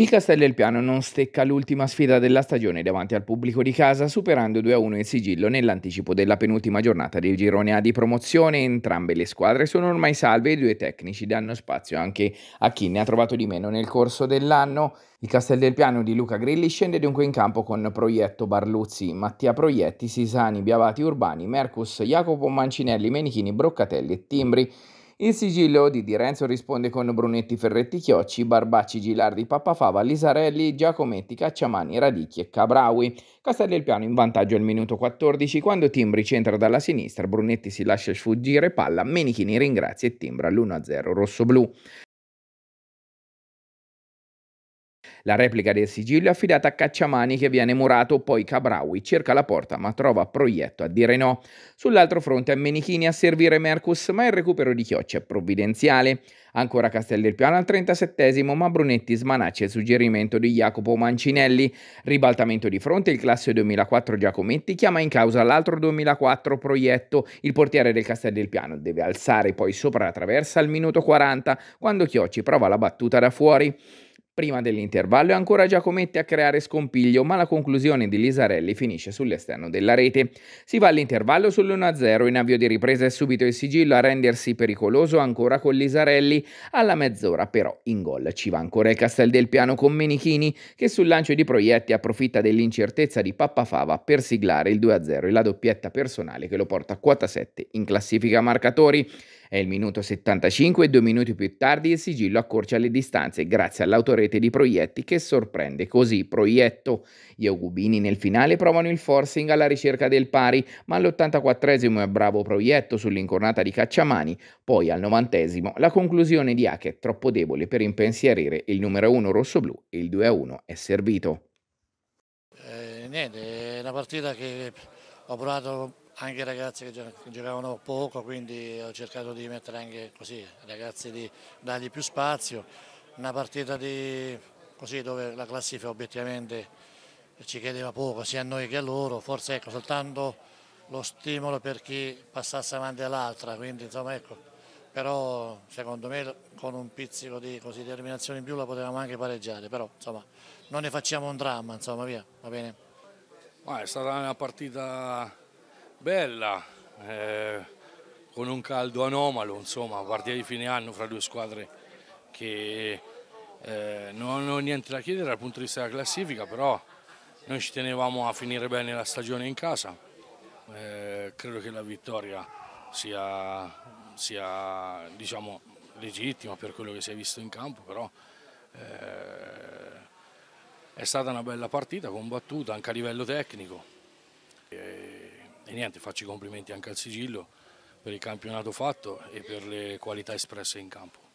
Il Castello del Piano non stecca l'ultima sfida della stagione davanti al pubblico di casa, superando 2-1 il sigillo nell'anticipo della penultima giornata del girone A di promozione. Entrambe le squadre sono ormai salve e i due tecnici danno spazio anche a chi ne ha trovato di meno nel corso dell'anno. Il Castel del Piano di Luca Grilli scende dunque in campo con Proietto Barluzzi, Mattia Proietti, Sisani, Biavati Urbani, Mercus, Jacopo Mancinelli, Menichini, Broccatelli e Timbri. Il sigillo di Di Renzo risponde con Brunetti, Ferretti, Chiocci, Barbacci, Gilardi, Pappafava, Lisarelli, Giacometti, Cacciamani, Radicchi e Cabraui. Castel del Piano in vantaggio al minuto 14 quando Timbri centra dalla sinistra, Brunetti si lascia sfuggire palla, Menichini ringrazia e timbra l'1-0 rossoblù. La replica del sigillo è affidata a Cacciamani che viene murato, poi Cabraui cerca la porta ma trova Proietto a dire no. Sull'altro fronte è Menichini a servire Mercus, ma il recupero di Chioccia è provvidenziale. Ancora Castel del Piano al 37 ma Brunetti smanaccia il suggerimento di Jacopo Mancinelli. Ribaltamento di fronte, il classe 2004 Giacometti chiama in causa l'altro 2004 Proietto. Il portiere del Castel del Piano deve alzare poi sopra la traversa al minuto 40, quando Chiocci prova la battuta da fuori. Prima dell'intervallo è ancora Giacometti a creare scompiglio, ma la conclusione di Lisarelli finisce sull'esterno della rete. Si va all'intervallo sull'1-0, in avvio di ripresa è subito il sigillo a rendersi pericoloso ancora con Lisarelli. Alla mezz'ora però in gol ci va ancora il Castel del Piano con Menichini, che sul lancio di proietti approfitta dell'incertezza di Pappafava per siglare il 2-0 e la doppietta personale che lo porta a quota 7 in classifica marcatori. È il minuto 75 e due minuti più tardi il sigillo accorcia le distanze grazie all'autorete di Proietti che sorprende così Proietto. Gli Augubini nel finale provano il forcing alla ricerca del pari, ma all'84esimo è bravo Proietto sull'incornata di Cacciamani, poi al 90esimo la conclusione di è troppo debole per impensierire il numero 1 rossoblù e il 2-1 è servito. Eh, niente, è una partita che ho provato anche i ragazzi che giocavano poco, quindi ho cercato di mettere anche così, ragazzi di dargli più spazio. Una partita di, così, dove la classifica obiettivamente ci chiedeva poco, sia a noi che a loro, forse ecco, soltanto lo stimolo per chi passasse avanti all'altra, quindi insomma ecco, però secondo me con un pizzico di così, determinazione in più la potevamo anche pareggiare, però insomma non ne facciamo un dramma, insomma via, va bene? Ma è stata una partita bella, eh, con un caldo anomalo, insomma, partita di fine anno fra due squadre che eh, non hanno niente da chiedere dal punto di vista della classifica, però noi ci tenevamo a finire bene la stagione in casa, eh, credo che la vittoria sia, sia diciamo, legittima per quello che si è visto in campo, però eh, è stata una bella partita combattuta anche a livello tecnico niente, faccio i complimenti anche al sigillo per il campionato fatto e per le qualità espresse in campo.